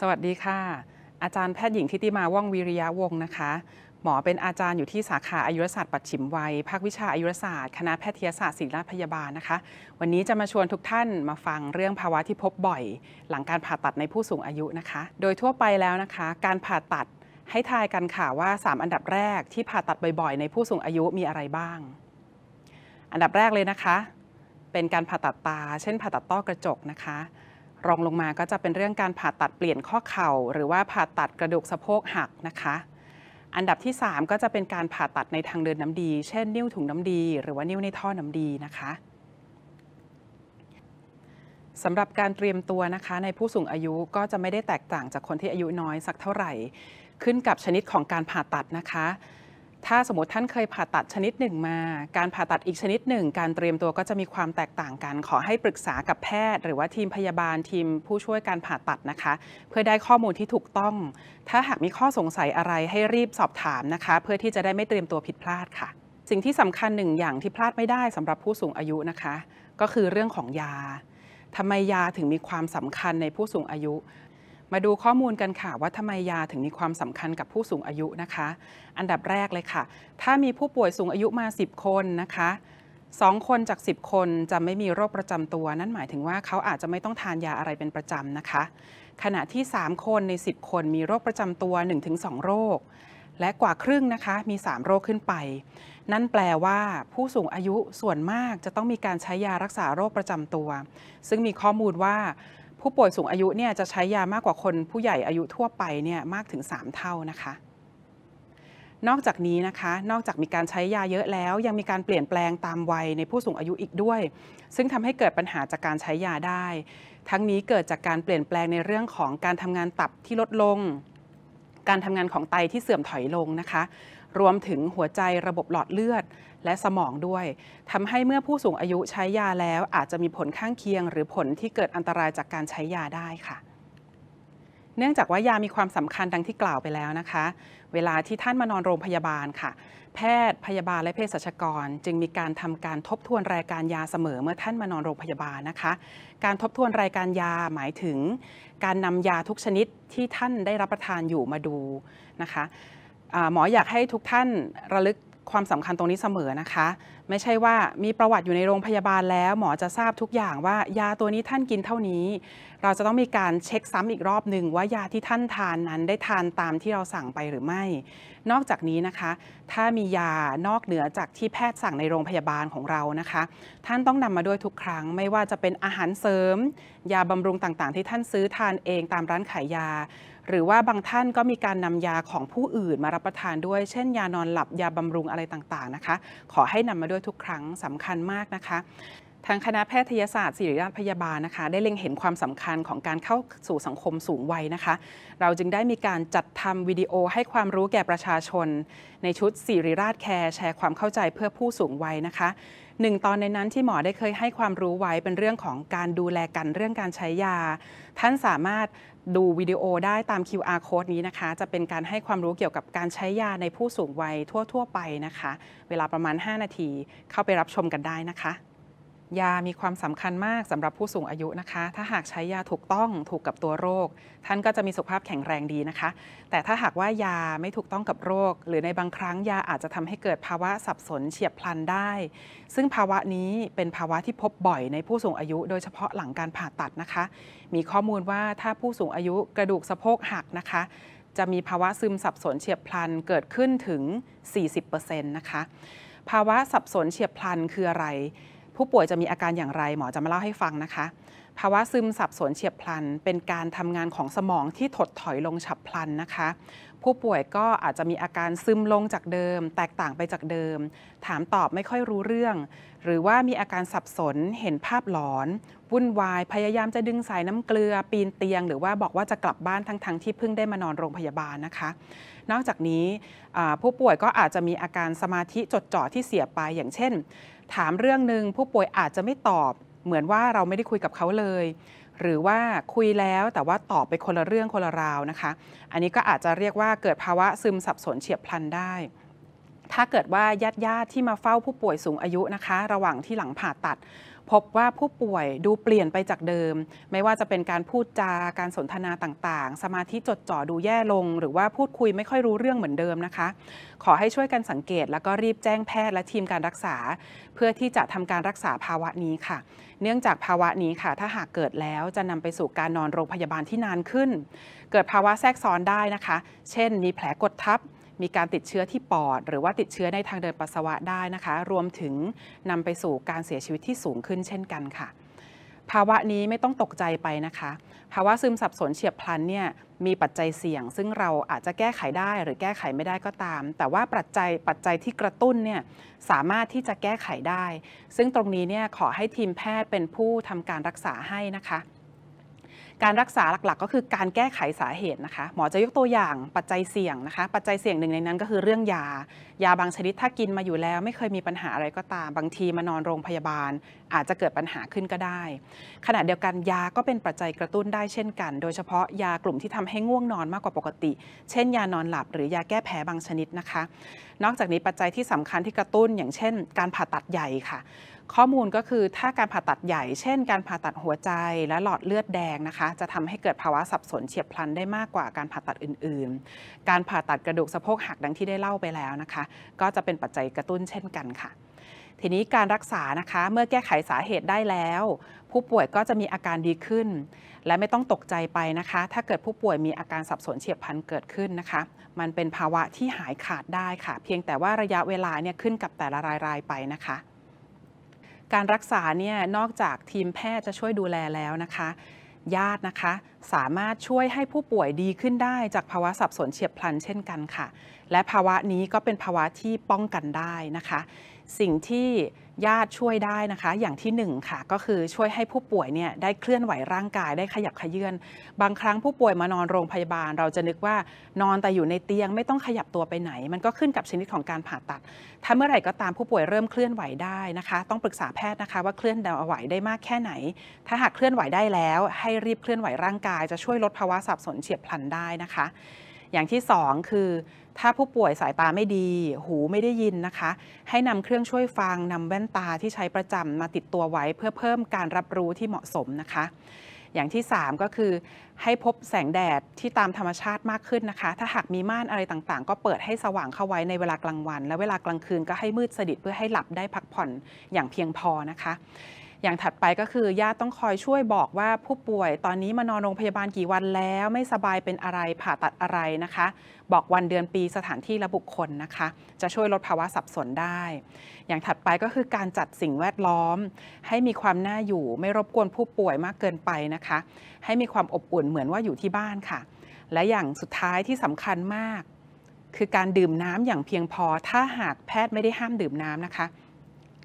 สวัสดีค่ะ อาจารย์แพทย์หญิงทิติมาว่อง วิริยะวงศ์นะคะ หมอเป็นอาจารย์อยู่ที่สาขาอายุรศาสตร์ ปัจฉิมวัย ภาควิชา อายุรศาสตร์ คณะแพทยศาสตร์ศิริราชพยาบาลนะคะ วันนี้จะมาชวนทุกท่านมาฟังเรื่องภาวะที่พบบ่อย หลังการผ่าตัดในผู้สูงอายุนะคะ โดยทั่วไปแล้วนะคะ การผ่าตัดให้ทายกันค่ะว่า 3 อันดับแรก ที่ผ่าตัดบ่อยๆ ในผู้สูงอายุมีอะไรบ้าง อันดับแรกเลยนะคะ เป็นการผ่าตัดตา เช่นผ่าตัดต้อกระจกนะคะรองลงมาก็จะเป็นเรื่องการผ่าตัดเปลี่ยนข้อเข่า หรือว่าผ่าตัดกระดูกสะโพกหักนะคะ อันดับที่ 3 ก็จะเป็นการผ่าตัดในทางเดินน้ำดี เช่นนิ้วถุงน้ำดี หรือว่านิ้วในท่อน้ำดีนะคะสำหรับการเตรียมตัวนะคะ ในผู้สูงอายุก็จะไม่ได้แตกต่างจากคนที่อายุน้อยสักเท่าไหร่ ขึ้นกับชนิดของการผ่าตัดนะคะถ้าสมมติท่านเคยผ่าตัดชนิดหนึ่งมา การผ่าตัดอีกชนิดหนึ่งการเตรียมตัวก็จะมีความแตกต่างกัน ขอให้ปรึกษากับแพทย์ หรือว่าทีมพยาบาลทีมผู้ช่วยการผ่าตัดนะคะ เพื่อได้ข้อมูลที่ถูกต้อง ถ้าหากมีข้อสงสัยอะไรให้รีบสอบถามนะคะ เพื่อที่จะได้ไม่เตรียมตัวผิดพลาดค่ะ สิ่งที่สำคัญหนึ่งอย่างที่พลาดไม่ได้สำหรับผู้สูงอายุนะคะ ก็คือเรื่องของยาทำไมยาถึงมีความสำคัญในผู้สูงอายุมาดูข้อมูลกันค่ะว่าทำไมยาถึงมีความสำคัญกับผู้สูงอายุนะคะ อันดับแรกเลยค่ะ ถ้ามีผู้ป่วยสูงอายุมา 10 คนนะคะ 2 คนจาก 10 คนจะไม่มีโรคประจำตัว นั่นหมายถึงว่าเขาอาจจะไม่ต้องทานยาอะไรเป็นประจำนะคะ ขณะที่ 3 คนใน 10 คนมีโรคประจำตัว 1-2 โรค และกว่าครึ่งนะคะมี 3 โรคขึ้นไป นั่นแปลว่า ผู้สูงอายุส่วนมากจะต้องมีการใช้ยารักษาโรคประจำตัว ซึ่งมีข้อมูลว่าผู้ป่วยสูงอายุเนี่ยจะใช้ยามากกว่าคนผู้ใหญ่อายุทั่วไปเนี่ยมากถึง 3 เท่านะคะ นอกจากนี้นะคะนอกจากมีการใช้ยาเยอะแล้ว ยังมีการเปลี่ยนแปลงตามวัยในผู้สูงอายุอีกด้วย ซึ่งทำให้เกิดปัญหาจากการใช้ยาได้ ทั้งนี้เกิดจากการเปลี่ยนแปลงในเรื่องของการทำงานตับที่ลดลงการทำงานของไตที่เสื่อมถอยลงนะคะ รวมถึงหัวใจระบบหลอดเลือดและสมองด้วย ทำให้เมื่อผู้สูงอายุใช้ยาแล้วอาจจะมีผลข้างเคียง หรือผลที่เกิดอันตรายจากการใช้ยาได้ค่ะ เนื่องจากว่ายามีความสำคัญดังที่กล่าวไปแล้วนะคะเวลาที่ท่านมานอนโรงพยาบาลค่ะ แพทย์ พยาบาล และเภสัชกร จึงมีการทำการทบทวนรายการยาเสมอเมื่อท่านมานอนโรงพยาบาลนะคะ การทบทวนรายการยาหมายถึง การนำยาทุกชนิดที่ท่านได้รับประทานอยู่มาดูนะคะหมออยากให้ทุกท่านระลึกความสำคัญตรงนี้เสมอนะคะ ไม่ใช่ว่ามีประวัติอยู่ในโรงพยาบาลแล้วหมอจะทราบทุกอย่างว่ายาตัวนี้ท่านกินเท่านี้ เราจะต้องมีการเช็คซ้ำอีกรอบหนึ่งว่ายาที่ท่านทานนั้น ได้ทานตามที่เราสั่งไปหรือไม่ นอกจากนี้นะคะ ถ้ามียานอกเหนือจากที่แพทย์สั่งในโรงพยาบาลของเรานะคะ ท่านต้องนำมาด้วยทุกครั้ง ไม่ว่าจะเป็นอาหารเสริมยาบำรุงต่างๆที่ท่านซื้อทานเองตามร้านขายยาหรือว่าบางท่านก็มีการนำยาของผู้อื่นมารับประทานด้วย เช่นยานอนหลับยาบำรุงอะไรต่างๆนะคะ ขอให้นำมาด้วยทุกครั้งสำคัญมากนะคะทางคณะแพทยศาสตร์ศิริราชพยาบาลนะคะ ได้เล็งเห็นความสำคัญของการเข้าสู่สังคมสูงวัยนะคะ เราจึงได้มีการจัดทำวิดีโอให้ความรู้แก่ประชาชน ในชุดศิริราชแคร์แชร์ความเข้าใจเพื่อผู้สูงวัยนะคะหนึ่งตอนในนั้นที่หมอได้เคยให้ความรู้ไว้เป็นเรื่องของการดูแลกันเรื่องการใช้ยา ท่านสามารถดูวิดีโอได้ตาม QR code นี้นะคะ จะเป็นการให้ความรู้เกี่ยวกับการใช้ยาในผู้สูงวัยทั่ว ๆ ไปนะคะ เวลาประมาณ 5 นาทีเข้าไปรับชมกันได้นะคะยามีความสำคัญมากสำหรับผู้สูงอายุนะคะ ถ้าหากใช้ยาถูกต้องถูกกับตัวโรค ท่านก็จะมีสุขภาพแข็งแรงดีนะคะ แต่ถ้าหากว่ายาไม่ถูกต้องกับโรค หรือในบางครั้งยาอาจจะทำให้เกิดภาวะสับสนเฉียบพลันได้ ซึ่งภาวะนี้เป็นภาวะที่พบบ่อยในผู้สูงอายุ โดยเฉพาะหลังการผ่าตัดนะคะ มีข้อมูลว่าถ้าผู้สูงอายุกระดูกสะโพกหักนะคะ จะมีภาวะซึมสับสนเฉียบพลันเกิดขึ้นถึง40%นะคะ ภาวะสับสนเฉียบพลันคืออะไรผู้ป่วยจะมีอาการอย่างไรหมอจะมาเล่าให้ฟังนะคะ ภาวะซึมสับสนเฉียบพลัน เป็นการทำงานของสมองที่ถดถอยลงฉับพลันนะคะ ผู้ป่วยก็อาจจะมีอาการซึมลงจากเดิม แตกต่างไปจากเดิม ถามตอบไม่ค่อยรู้เรื่อง หรือว่ามีอาการสับสนเห็นภาพหลอน วุ่นวายพยายามจะดึงสายน้ำเกลือ ปีนเตียงหรือว่าบอกว่าจะกลับบ้านทั้งๆทที่เพิ่งได้มานอนโรงพยาบาลนะคะ นอกจากนี้ผู้ป่วยก็อาจจะมีอาการสมาธิจดจ่อที่เสียไปอย่างเช่นถามเรื่องหนึ่งผู้ป่วยอาจจะไม่ตอบเหมือนว่าเราไม่ได้คุยกับเขาเลย หรือว่าคุยแล้วแต่ว่าตอบไปคนละเรื่องคนละราวนะคะ อันนี้ก็อาจจะเรียกว่าเกิดภาวะซึมสับสนเฉียบพลันได้ ถ้าเกิดว่าญาติญาติที่มาเฝ้าผู้ป่วยสูงอายุนะคะ ระหว่างที่หลังผ่าตัดพบว่าผู้ป่วยดูเปลี่ยนไปจากเดิม ไม่ว่าจะเป็นการพูดจา การสนทนาต่างๆ สมาธิจดจ่อ ดูแย่ลง หรือว่าพูดคุยไม่ค่อยรู้เรื่องเหมือนเดิมนะคะ ขอให้ช่วยกันสังเกตแล้วก็รีบแจ้งแพทย์และทีมการรักษาเพื่อที่จะทำการรักษาภาวะนี้ค่ะ เนื่องจากภาวะนี้ค่ะ ถ้าหากเกิดแล้วจะนำไปสู่การนอนโรงพยาบาลที่นานขึ้น เกิดภาวะแทรกซ้อนได้นะคะ เช่น มีแผลกดทับมีการติดเชื้อที่ปอด หรือว่าติดเชื้อในทางเดินปัสสาวะได้นะคะ รวมถึงนำไปสู่การเสียชีวิตที่สูงขึ้นเช่นกันค่ะ ภาวะนี้ไม่ต้องตกใจไปนะคะ ภาวะซึมสับสนเฉียบพลันเนี่ยมีปัจจัยเสี่ยงซึ่งเราอาจจะแก้ไขได้หรือแก้ไขไม่ได้ก็ตาม แต่ว่าปัจจัย ปัจจัยที่กระตุ้นเนี่ยสามารถที่จะแก้ไขได้ ซึ่งตรงนี้เนี่ยขอให้ทีมแพทย์เป็นผู้ทำการรักษาให้นะคะการรักษาหลักๆ ก็คือการแก้ไขสาเหตุนะคะ หมอจะยกตัวอย่างปัจจัยเสี่ยงนะคะ ปัจจัยเสี่ยงหนึ่งในนั้นก็คือเรื่องยา ยาบางชนิดถ้ากินมาอยู่แล้วไม่เคยมีปัญหาอะไรก็ตามบางทีมานอนโรงพยาบาล อาจจะเกิดปัญหาขึ้นก็ได้ ขณะเดียวกันยาก็เป็นปัจจัยกระตุ้นได้เช่นกัน โดยเฉพาะยากลุ่มที่ทำให้ง่วงนอนมากกว่าปกติ เช่น ยานอนหลับ หรือยาแก้แพ้บางชนิดนะคะ นอกจากนี้ปัจจัยที่สำคัญที่กระตุ้น อย่างเช่น การผ่าตัดใหญ่ค่ะข้อมูลก็คือถ้าการผ่าตัดใหญ่เช่น การผ่าตัดหัวใจและหลอดเลือดแดงนะคะ จะทำให้เกิดภาวะสับสนเฉียบพลันได้มากกว่าการผ่าตัดอื่นๆ การผ่าตัดกระดูกสะโพกหักดังที่ได้เล่าไปแล้วนะคะ ก็จะเป็นปัจจัยกระตุ้นเช่นกันค่ะ ทีนี้การรักษานะคะ เมื่อแก้ไขสาเหตุได้แล้ว ผู้ป่วยก็จะมีอาการดีขึ้น และไม่ต้องตกใจไปนะคะ ถ้าเกิดผู้ป่วยมีอาการสับสนเฉียบพลันเกิดขึ้นนะคะ มันเป็นภาวะที่หายขาดได้ค่ะ เพียงแต่ว่าระยะเวลาเนี่ยขึ้นกับแต่ละรายยไปนะคะการรักษาเนี่ยนอกจากทีมแพทย์จะช่วยดูแลแล้วนะคะญาตินะคะสามารถช่วยให้ผู้ป่วยดีขึ้นได้จากภาวะสับสนเฉียบพลันเช่นกันค่ะ และภาวะนี้ก็เป็นภาวะที่ป้องกันได้นะคะสิ่งที่ญาติช่วยได้นะคะ อย่างที่1ค่ะก็คือช่วยให้ผู้ป่วยเนี่ยได้เคลื่อนไหวร่างกายได้ขยับขยื่นบางครั้งผู้ป่วยมานอนโรงพยาบาล เราจะนึกว่านอนแต่อยู่ในเตียงไม่ต้องขยับตัวไปไหน มันก็ขึ้นกับชนิดของการผ่าตัด ถ้าเมื่อไหร่ก็ตามผู้ป่วยเริ่มเคลื่อนไหวได้นะคะ ต้องปรึกษาแพทย์นะคะว่าเคลื่อนไหวได้มากแค่ไหน ถ้าหากเคลื่อนไหวได้แล้ว ให้รีบเคลื่อนไหวร่างกายจะช่วยลดภาวะสับสนเฉียบพลันได้นะคะ อย่างที่ 2 คือถ้าผู้ป่วยสายตาไม่ดี หูไม่ได้ยินนะคะ ให้นำเครื่องช่วยฟัง นำแว่นตาที่ใช้ประจำมาติดตัวไว้เพื่อเพิ่มการรับรู้ที่เหมาะสมนะคะ อย่างที่ 3 ก็คือให้พบแสงแดดที่ตามธรรมชาติมากขึ้นนะคะ ถ้าหากมีม่านอะไรต่างๆ ก็เปิดให้สว่างเข้าไว้ในเวลากลางวัน และเวลากลางคืนก็ให้มืดสนิทเพื่อให้หลับได้พักผ่อนอย่างเพียงพอนะคะอย่างถัดไปก็คือญาติต้องคอยช่วยบอกว่าผู้ป่วยตอนนี้มานอนโรงพยาบาลกี่วันแล้วไม่สบายเป็นอะไรผ่าตัดอะไรนะคะ บอกวันเดือนปีสถานที่และบุคคลนะคะ จะช่วยลดภาวะสับสนได้ อย่างถัดไปก็คือการจัดสิ่งแวดล้อม ให้มีความน่าอยู่ไม่รบกวนผู้ป่วยมากเกินไปนะคะ ให้มีความอบอุ่นเหมือนว่าอยู่ที่บ้านค่ะ และอย่างสุดท้ายที่สำคัญมาก คือการดื่มน้ำอย่างเพียงพอ ถ้าหากแพทย์ไม่ได้ห้ามดื่มน้ำนะคะ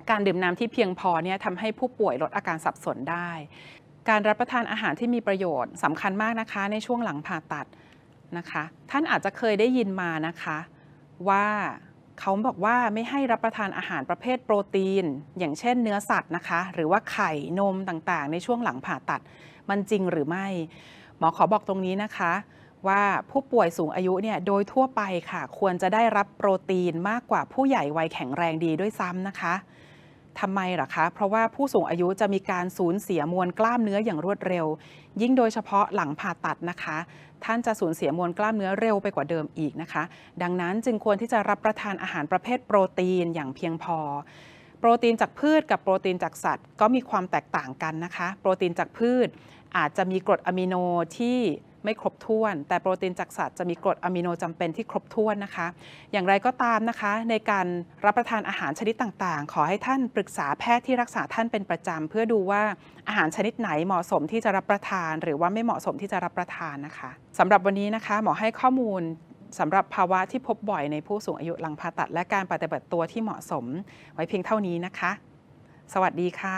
การดื่มน้ำที่เพียงพอเนี่ยทำให้ผู้ป่วยลดอาการสับสนได้ การรับประทานอาหารที่มีประโยชน์สำคัญมากนะคะ ในช่วงหลังผ่าตัดนะคะ ท่านอาจจะเคยได้ยินมานะคะ ว่าเขาบอกว่าไม่ให้รับประทานอาหารประเภทโปรตีน อย่างเช่นเนื้อสัตว์นะคะ หรือว่าไข่นมต่าง ๆ ในช่วงหลังผ่าตัดมันจริงหรือไม่หมอขอบอกตรงนี้นะคะ ว่าผู้ป่วยสูงอายุเนี่ยโดยทั่วไปค่ะควรจะได้รับโปรตีนมากกว่าผู้ใหญ่วัยแข็งแรงดีด้วยซ้ำนะคะทำไมล่ะคะ เพราะว่าผู้สูงอายุจะมีการสูญเสียมวลกล้ามเนื้ออย่างรวดเร็ว ยิ่งโดยเฉพาะหลังผ่าตัดนะคะ ท่านจะสูญเสียมวลกล้ามเนื้อเร็วไปกว่าเดิมอีกนะคะ ดังนั้นจึงควรที่จะรับประทานอาหารประเภทโปรตีนอย่างเพียงพอ โปรตีนจากพืชกับโปรตีนจากสัตว์ ก็มีความแตกต่างกันนะคะ โปรตีนจากพืช อาจจะมีกรดอะมิโนที่ไม่ครบถ้วน แต่โปรตีนจากสัตว์จะมีกรดอะมิโนจำเป็นที่ครบถ้วนนะคะ อย่างไรก็ตามนะคะ ในการรับประทานอาหารชนิดต่างๆขอให้ท่านปรึกษาแพทย์ที่รักษาท่านเป็นประจำเพื่อดูว่าอาหารชนิดไหนเหมาะสมที่จะรับประทาน หรือว่าไม่เหมาะสมที่จะรับประทานนะคะสำหรับวันนี้นะคะหมอให้ข้อมูล สำหรับภาวะที่พบบ่อย ในผู้สูงอายุหลังผ่าตัด และการปฏิบัติตัวที่เหมาะสม ไว้เพียงเท่านี้นะคะ สวัสดีค่ะ